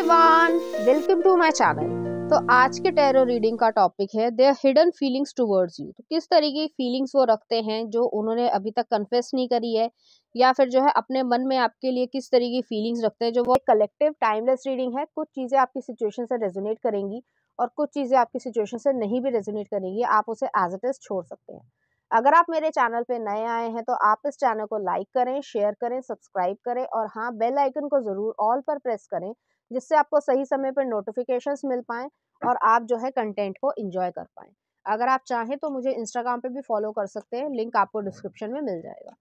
everyone welcome to my channel तो आज के टेरो रीडिंग का टॉपिक है their hidden feelings towards you तो किस तरीके की फीलिंग्स वो रखते हैं जो उन्होंने अभी तक कन्फेस नहीं करी है या फिर जो है अपने मन में आपके लिए किस तरीके की फीलिंग्स रखते हैं जो वो कलेक्टिव टाइमलेस रीडिंग है कुछ चीज़ें आपकी सिचुएशन से रेजोनेट करेंगी और कुछ चीज़ें आपकी सिचुएशन से नहीं भी रेजोनेट करेंगी आप उसे एज इट इज़ छोड़ सकते हैं अगर आप मेरे चैनल पे नए आए हैं तो आप इस चैनल को लाइक करें शेयर करें सब्सक्राइब करें और हाँ बेल आइकन को ज़रूर ऑल पर प्रेस करें जिससे आपको सही समय पर नोटिफिकेशन मिल पाए और आप जो है कंटेंट को इंजॉय कर पाए अगर आप चाहें तो मुझे इंस्टाग्राम पे भी फॉलो कर सकते हैं लिंक आपको डिस्क्रिप्शन में मिल जाएगा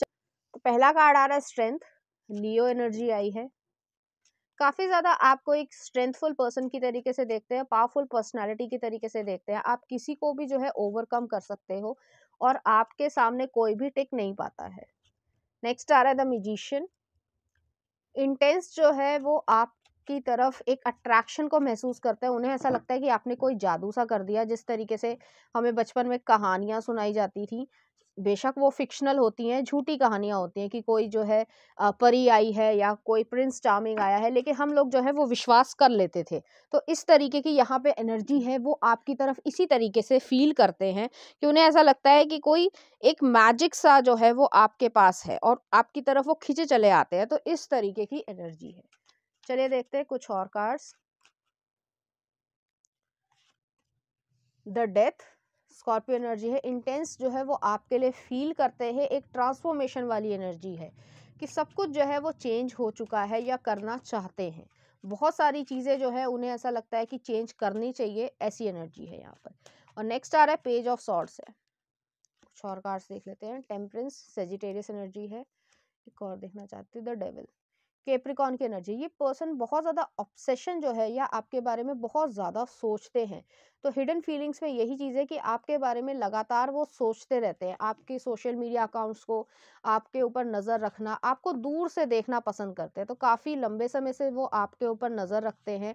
तो पहला कार्ड आ रहा है स्ट्रेंथ लियो एनर्जी आई है काफ़ी ज़्यादा आपको एक स्ट्रेंथफुल पर्सन की तरीके से देखते हैं पावरफुल पर्सनालिटी की तरीके से देखते हैं आप किसी को भी जो है ओवरकम कर सकते हो और आपके सामने कोई भी टिक नहीं पाता है नेक्स्ट आ रहा है द म्यूजिशियन इंटेंस जो है वो आप की तरफ एक अट्रैक्शन को महसूस करता है उन्हें ऐसा लगता है कि आपने कोई जादू सा कर दिया जिस तरीके से हमें बचपन में कहानियाँ सुनाई जाती थी बेशक वो फिक्शनल होती हैं झूठी कहानियाँ होती हैं कि कोई जो है परी आई है या कोई प्रिंस चार्मिंग आया है लेकिन हम लोग जो है वो विश्वास कर लेते थे तो इस तरीके की यहाँ पे एनर्जी है वो आपकी तरफ इसी तरीके से फील करते हैं कि उन्हें ऐसा लगता है कि कोई एक मैजिक सा जो है वो आपके पास है और आपकी तरफ वो खिंचे चले आते हैं तो इस तरीके की एनर्जी है चलिए देखते हैं कुछ और cards the death Scorpio energy है इंटेंस जो है वो आपके लिए फील करते हैं एक ट्रांसफॉर्मेशन वाली एनर्जी है कि सब कुछ जो है वो चेंज हो चुका है या करना चाहते हैं बहुत सारी चीज़ें जो है उन्हें ऐसा लगता है कि चेंज करनी चाहिए ऐसी एनर्जी है यहाँ पर और नेक्स्ट आ रहा है पेज ऑफ सॉर्ट्स है कुछ और कार्ड्स देख लेते हैं टेम्परेंस सेजिटेरियस एनर्जी है एक और देखना चाहती हूँ द डेविल केप्रिकॉन की एनर्जी ये पर्सन बहुत ज़्यादा ऑब्सेशन जो है या आपके बारे में बहुत ज़्यादा सोचते हैं तो हिडन फीलिंग्स में यही चीज़ है कि आपके बारे में लगातार वो सोचते रहते हैं आपके सोशल मीडिया अकाउंट्स को आपके ऊपर नज़र रखना आपको दूर से देखना पसंद करते हैं तो काफ़ी लंबे समय से वो आपके ऊपर नज़र रखते हैं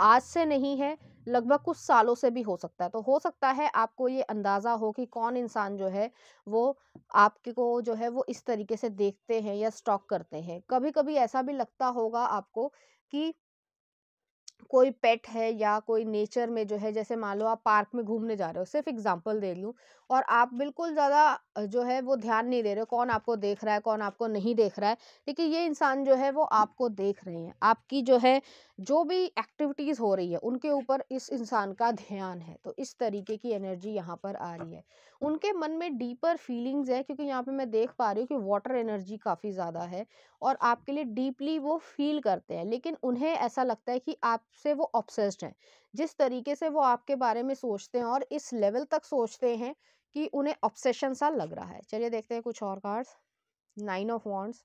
आज से नहीं है लगभग कुछ सालों से भी हो सकता है तो हो सकता है आपको ये अंदाज़ा हो कि कौन इंसान जो है वो आपके को जो है वो इस तरीके से देखते हैं या स्टॉक करते हैं कभी कभी ऐसा भी लगता होगा आपको कि कोई पेट है या कोई नेचर में जो है जैसे मान लो आप पार्क में घूमने जा रहे हो सिर्फ एग्जांपल दे रही हूँ और आप बिल्कुल ज़्यादा जो है वो ध्यान नहीं दे रहे हो कौन आपको देख रहा है कौन आपको नहीं देख रहा है लेकिन ये इंसान जो है वो आपको देख रहे हैं आपकी जो है जो भी एक्टिविटीज़ हो रही है उनके ऊपर इस इंसान का ध्यान है तो इस तरीके की एनर्जी यहाँ पर आ रही है उनके मन में डीपर फीलिंग्स है क्योंकि यहाँ पे मैं देख पा रही हूँ कि वाटर एनर्जी काफ़ी ज़्यादा है और आपके लिए डीपली वो फील करते हैं लेकिन उन्हें ऐसा लगता है कि आप से वो ऑब्सेस्ड हैं जिस तरीके से वो आपके बारे में सोचते हैं और इस लेवल तक सोचते हैं कि उन्हें ऑब्सेशन सा लग रहा है चलिए देखते हैं कुछ और कार्ड्स नाइन ऑफ वॉन्ट्स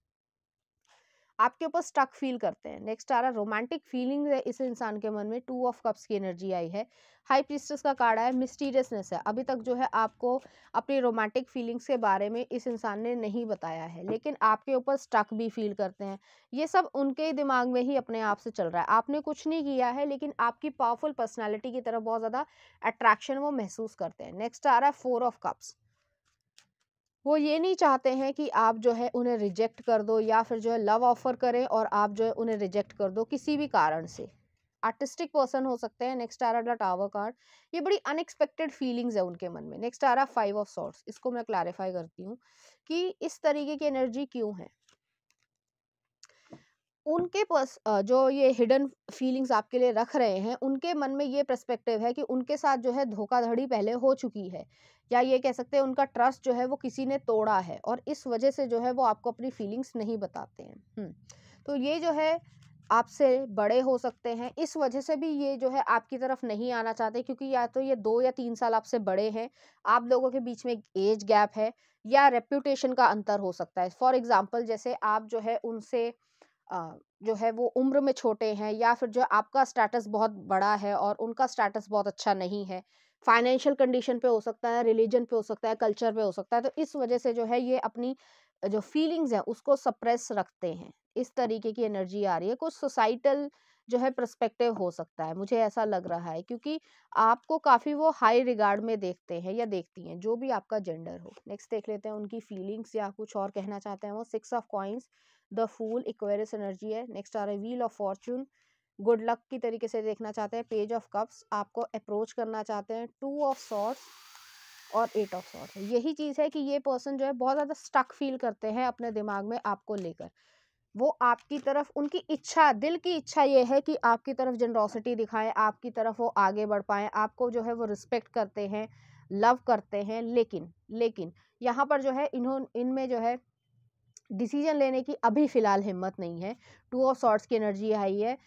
आपके ऊपर स्टक फील करते हैं नेक्स्ट आ रहा है रोमांटिक फीलिंग है इस इंसान के मन में टू ऑफ कप्स की एनर्जी आई है हाई प्रिस्टस का कार्ड है मिस्टीरियसनेस है अभी तक जो है आपको अपनी रोमांटिक फीलिंग्स के बारे में इस इंसान ने नहीं बताया है लेकिन आपके ऊपर स्टक भी फील करते हैं ये सब उनके दिमाग में ही अपने आप से चल रहा है आपने कुछ नहीं किया है लेकिन आपकी पावरफुल पर्सनैलिटी की तरफ बहुत ज़्यादा अट्रैक्शन वो महसूस करते हैं नेक्स्ट आ रहा है फोर ऑफ कप्स वो ये नहीं चाहते हैं कि आप जो है उन्हें रिजेक्ट कर दो या फिर जो है लव ऑफ़र करें और आप जो है उन्हें रिजेक्ट कर दो किसी भी कारण से आर्टिस्टिक पर्सन हो सकते हैं नेक्स्ट आ रहा टावर कार्ड ये बड़ी अनएक्सपेक्टेड फीलिंग्स है उनके मन में नेक्स्ट आ रहा फाइव ऑफ सॉर्ट्स इसको मैं क्लैरिफाई करती हूँ कि इस तरीके की एनर्जी क्यों है उनके पर्स जो ये हिडन फीलिंग्स आपके लिए रख रहे हैं उनके मन में ये प्रस्पेक्टिव है कि उनके साथ जो है धोखाधड़ी पहले हो चुकी है या ये कह सकते हैं उनका ट्रस्ट जो है वो किसी ने तोड़ा है और इस वजह से जो है वो आपको अपनी फीलिंग्स नहीं बताते हैं तो ये जो है आपसे बड़े हो सकते हैं इस वजह से भी ये जो है आपकी तरफ नहीं आना चाहते क्योंकि या तो ये दो या तीन साल आपसे बड़े हैं आप लोगों के बीच में एज गैप है या रेप्यूटेशन का अंतर हो सकता है फॉर एग्जाम्पल जैसे आप जो है उनसे जो है वो उम्र में छोटे हैं या फिर जो आपका स्टेटस बहुत बड़ा है और उनका स्टेटस बहुत अच्छा नहीं है फाइनेंशियल कंडीशन पे हो सकता है रिलीजन पे हो सकता है कल्चर पे हो सकता है तो इस वजह से जो है ये अपनी जो फीलिंग्स हैं उसको सप्रेस रखते हैं इस तरीके की एनर्जी आ रही है कुछ सोसाइटल जो है प्रस्पेक्टिव हो सकता है मुझे ऐसा लग रहा है क्योंकि आपको काफ़ी वो हाई रिगार्ड में देखते हैं या देखती हैं जो भी आपका जेंडर हो नेक्स्ट देख लेते हैं उनकी फीलिंग्स या कुछ और कहना चाहते हैं वो six of coins the fool Aquarius energy है नेक्स्ट आ रहा है wheel of fortune good luck की तरीके से देखना चाहते हैं पेज ऑफ कप्स आपको अप्रोच करना चाहते हैं टू ऑफ सॉर्ट्स और एट ऑफ सॉर्ट्स यही चीज़ है कि ये पर्सन जो है बहुत ज़्यादा स्टक फील करते हैं अपने दिमाग में आपको लेकर वो आपकी तरफ उनकी इच्छा दिल की इच्छा ये है कि आपकी तरफ जनरोसिटी दिखाएं आपकी तरफ वो आगे बढ़ पाएँ आपको जो है वो रिस्पेक्ट करते हैं लव करते हैं लेकिन लेकिन यहाँ पर जो है इन्हों इनमें जो है डिसीजन लेने की अभी फ़िलहाल हिम्मत नहीं है टू ऑफ सॉर्ट्स की एनर्जी आई है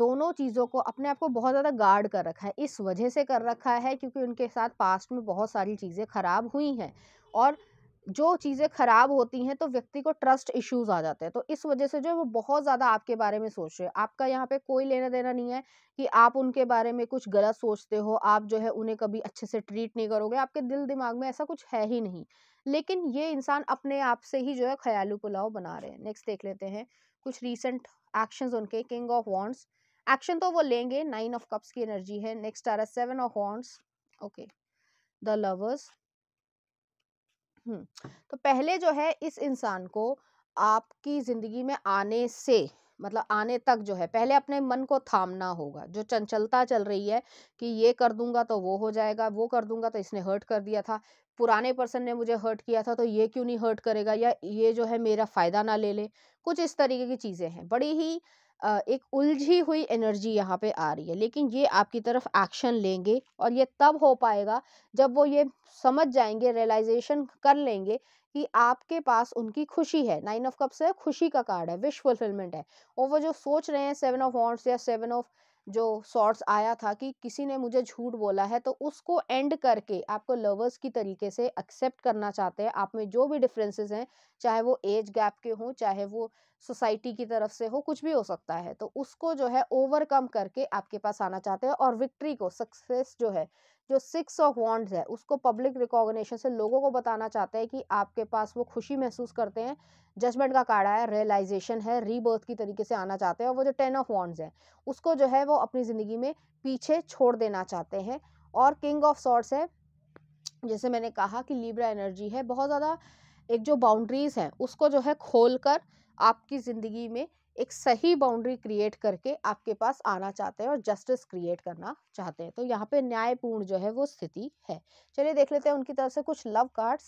दोनों चीज़ों को अपने आप को बहुत ज़्यादा गार्ड कर रखा है इस वजह से कर रखा है क्योंकि उनके साथ पास्ट में बहुत सारी चीज़ें ख़राब हुई हैं और जो चीज़ें खराब होती हैं तो व्यक्ति को ट्रस्ट इश्यूज आ जाते हैं तो इस वजह से जो है वो बहुत ज़्यादा आपके बारे में सोच रहे हैं आपका यहाँ पे कोई लेना देना नहीं है कि आप उनके बारे में कुछ गलत सोचते हो आप जो है उन्हें कभी अच्छे से ट्रीट नहीं करोगे आपके दिल दिमाग में ऐसा कुछ है ही नहीं लेकिन ये इंसान अपने आप से ही जो है ख्यालू पुलाव बना रहे हैं नेक्स्ट देख लेते हैं कुछ रिसेंट एक्शन उनके किंग ऑफ वॉन्ट्स एक्शन तो वो लेंगे नाइन ऑफ कप्स की एनर्जी है नेक्स्ट आ रहा है seven of wands okay the lovers तो पहले जो है इस इंसान को आपकी ज़िंदगी में आने से मतलब आने तक जो है पहले अपने मन को थामना होगा जो चंचलता चल रही है कि ये कर दूंगा तो वो हो जाएगा वो कर दूंगा तो इसने हर्ट कर दिया था पुराने पर्सन ने मुझे हर्ट किया था तो ये क्यों नहीं हर्ट करेगा या ये जो है मेरा फ़ायदा ना ले ले कुछ इस तरीके की चीज़ें हैं बड़ी ही एक उलझी हुई एनर्जी यहाँ पे आ रही है लेकिन ये आपकी तरफ एक्शन लेंगे और ये तब हो पाएगा जब वो ये समझ जाएंगे रियलाइजेशन कर लेंगे कि आपके पास उनकी खुशी है नाइन ऑफ कप्स है खुशी का कार्ड है विश फुलफिलमेंट है और वो जो सोच रहे हैं सेवन ऑफ वॉन्ट्स या सेवन ऑफ जो सॉर्ट्स आया था कि किसी ने मुझे झूठ बोला है तो उसको एंड करके आपको लवर्स की तरीके से एक्सेप्ट करना चाहते हैं आप में जो भी डिफरेंसेस हैं चाहे वो एज गैप के हों चाहे वो सोसाइटी की तरफ से हो कुछ भी हो सकता है तो उसको जो है ओवरकम करके आपके पास आना चाहते हैं और विक्ट्री को सक्सेस जो है जो सिक्स ऑफ वॉन्ड्स है उसको पब्लिक रिकॉग्निशन से लोगों को बताना चाहते हैं कि आपके पास वो खुशी महसूस करते हैं जजमेंट का काड़ा है रियलाइजेशन है रीबर्थ की तरीके से आना चाहते हैं और वो जो टेन ऑफ वॉन्ड्स है उसको जो है वो अपनी ज़िंदगी में पीछे छोड़ देना चाहते हैं और किंग ऑफ सॉर्ट्स है जैसे मैंने कहा कि लीब्रा एनर्जी है बहुत ज़्यादा एक जो बाउंड्रीज़ हैं उसको जो है खोल कर आपकी ज़िंदगी में एक सही बाउंड्री क्रिएट करके आपके पास आना चाहते हैं और जस्टिस क्रिएट करना चाहते हैं तो यहाँ पे न्यायपूर्ण जो है वो स्थिति है चलिए देख लेते हैं उनकी तरफ से कुछ लव कार्ड्स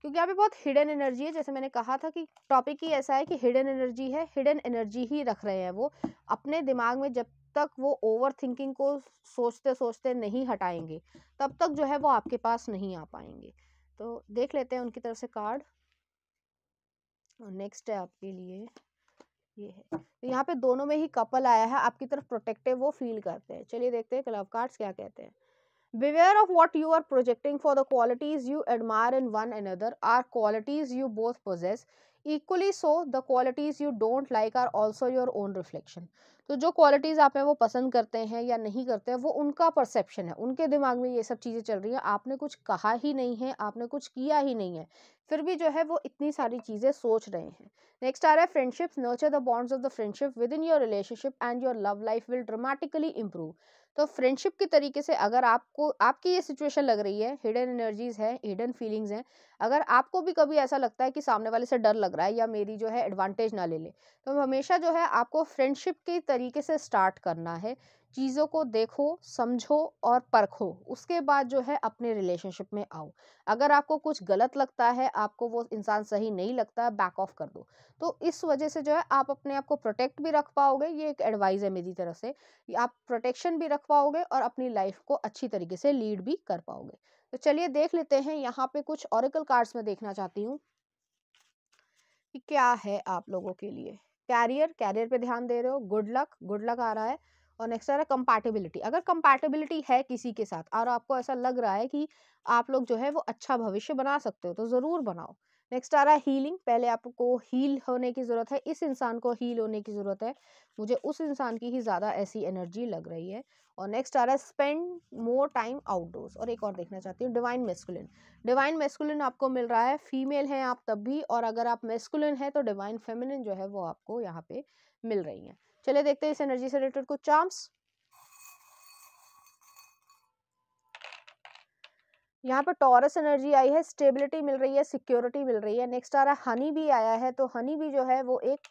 क्योंकि यहाँ पे बहुत हिडन एनर्जी है जैसे मैंने कहा था कि टॉपिक ही ऐसा है कि हिडन एनर्जी है हिडन एनर्जी ही रख रहे हैं वो अपने दिमाग में जब तक वो ओवर थिंकिंग को सोचते सोचते नहीं हटाएंगे तब तक जो है वो आपके पास नहीं आ पाएंगे तो देख लेते हैं उनकी तरफ से कार्ड और नेक्स्ट है आपके लिए ये है तो यहाँ पे दोनों में ही कपल आया है आपकी तरफ प्रोटेक्टिव वो फील करते हैं चलिए देखते हैं क्लब कार्ड्स क्या कहते हैं beware of what you are projecting for the qualities you admire in one another are qualities you both possess equally so the qualities you don't like are also your own reflection तो जो qualities आप में वो पसंद करते हैं या नहीं करते हैं वो उनका परसेप्शन है उनके दिमाग में ये सब चीज़ें चल रही हैं आपने कुछ कहा ही नहीं है आपने कुछ किया ही नहीं है फिर भी जो है वो इतनी सारी चीज़ें सोच रहे हैं नेक्स्ट आ रहा है friendships nurture the bonds of the friendship within your relationship and your love life will dramatically improve तो फ्रेंडशिप के तरीके से अगर आपको आपकी ये सिचुएशन लग रही है हिडन एनर्जीज है हिडन फीलिंग्स हैं अगर आपको भी कभी ऐसा लगता है कि सामने वाले से डर लग रहा है या मेरी जो है एडवांटेज ना ले ले तो हमेशा जो है आपको फ्रेंडशिप के तरीके से स्टार्ट करना है चीज़ों को देखो समझो और परखो उसके बाद जो है अपने रिलेशनशिप में आओ अगर आपको कुछ गलत लगता है आपको वो इंसान सही नहीं लगता बैक ऑफ कर दो तो इस वजह से जो है आप अपने आप को प्रोटेक्ट भी रख पाओगे ये एक एडवाइस है मेरी तरफ से आप प्रोटेक्शन भी रख पाओगे और अपनी लाइफ को अच्छी तरीके से लीड भी कर पाओगे तो चलिए देख लेते हैं यहाँ पे कुछ ऑरिकल कार्ड्स में देखना चाहती हूँ कि क्या है आप लोगों के लिए कैरियर कैरियर पे ध्यान दे रहे हो गुड लक गुड लक आ रहा है और नेक्स्ट आ रहा है कंपैटिबिलिटी अगर कंपैटिबिलिटी है किसी के साथ और आपको ऐसा लग रहा है कि आप लोग जो है वो अच्छा भविष्य बना सकते हो तो ज़रूर बनाओ नेक्स्ट आ रहा है हीलिंग पहले आपको हील होने की ज़रूरत है इस इंसान को हील होने की ज़रूरत है मुझे उस इंसान की ही ज़्यादा ऐसी एनर्जी लग रही है और नेक्स्ट आ रहा है स्पेंड मोर टाइम आउटडोर्स और एक और देखना चाहती हूँ डिवाइन मेस्कुलिन डिवाइन मेस्कुलिन आपको मिल रहा है फीमेल हैं आप तब भी और अगर आप मेस्कुलिन हैं तो डिवाइन फेमिनिन जो है वो आपको यहाँ पे मिल रही हैं चलिए देखते हैं इस एनर्जी से रिलेटेड कुछ चार्म्स यहाँ पर टॉरस एनर्जी आई है स्टेबिलिटी मिल रही है सिक्योरिटी मिल रही है नेक्स्ट आ रहा है हनी भी आया है तो हनी भी जो है वो एक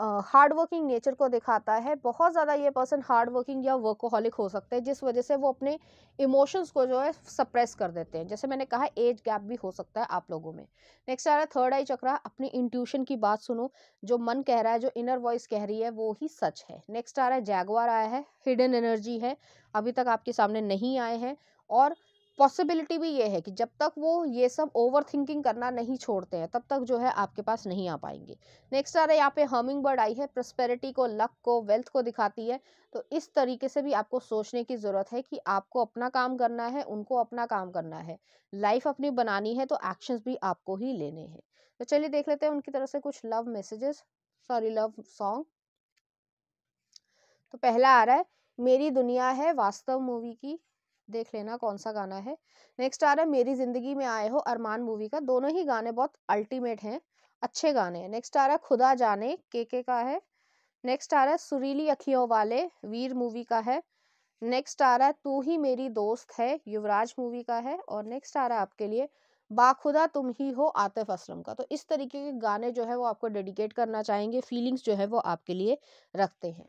हार्ड वर्किंग नेचर को दिखाता है बहुत ज़्यादा ये पर्सन हार्ड वर्किंग या वर्कोहॉलिक हो सकते हैं जिस वजह से वो अपने इमोशंस को जो है सप्रेस कर देते हैं जैसे मैंने कहा एज गैप भी हो सकता है आप लोगों में नेक्स्ट आ रहा है थर्ड आई चक्रा अपनी इंट्यूशन की बात सुनो जो मन कह रहा है जो इनर वॉइस कह रही है वो ही सच है नेक्स्ट आ रहा है जैगवार आया है हिडन एनर्जी है अभी तक आपके सामने नहीं आए हैं और पॉसिबिलिटी भी ये है कि जब तक वो ये सब ओवर थिंकिंग करना नहीं छोड़ते हैं तब तक जो है आपके पास नहीं आ पाएंगे नेक्स्ट आ रहा है यहाँ पे हमिंग बर्ड आई है प्रस्पेरिटी को लक को वेल्थ को दिखाती है तो इस तरीके से भी आपको सोचने की ज़रूरत है कि आपको अपना काम करना है उनको अपना काम करना है लाइफ अपनी बनानी है तो एक्शंस भी आपको ही लेने हैं तो चलिए देख लेते हैं उनकी तरफ से कुछ love messages sorry love song तो पहला आ रहा है मेरी दुनिया है वास्तव मूवी की देख लेना कौन सा गाना है नेक्स्ट आ रहा है मेरी जिंदगी में आए हो अरमान मूवी का दोनों ही गाने बहुत अल्टीमेट हैं अच्छे गाने हैं नेक्स्ट आ रहा है खुदा जाने के के का है नेक्स्ट आ रहा है सुरीली अखियों वाले वीर मूवी का है नेक्स्ट आ रहा है तू ही मेरी दोस्त है युवराज मूवी का है और नेक्स्ट आ रहा है आपके लिए बाखुदा तुम ही हो आतिफ असलम का तो इस तरीके के गाने जो है वो आपको डेडिकेट करना चाहेंगे फीलिंग्स जो है वो आपके लिए रखते हैं